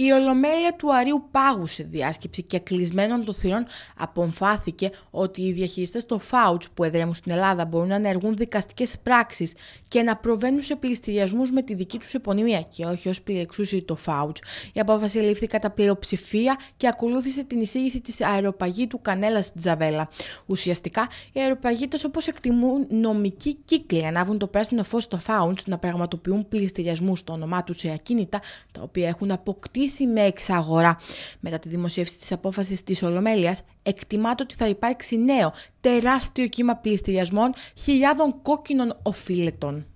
Η ολομέλεια του Αρίου σε διάσκεψη και κλεισμένων των θυρών απομφάθηκε ότι οι διαχειριστές των φάουτς που εδρεύουν στην Ελλάδα μπορούν να ενεργούν δικαστικές πράξεις και να προβαίνουν σε πληστηριασμούς με τη δική τους επωνυμία και όχι ως πληρεξούσιοι το φάουτς. Η απόφαση λήφθη κατά πλειοψηφία και ακολούθησε την εισήγηση της αεροπαγή του Κανέλας Τζαβέλα. Ουσιαστικά, οι αεροπαγήτες όπως εκτιμούν νομικοί κύκλοι ανάβουν το πράσινο φως στο να πραγματοποιούν πληστηριασμούς στο όνομά τους σε ακίνητα τα οποία έχουν αποκτήσει με εξαγορά. Μετά τη δημοσίευση της απόφασης της Ολομέλειας, εκτιμάται ότι θα υπάρξει νέο τεράστιο κύμα πληστηριασμών χιλιάδων κόκκινων οφείλετων.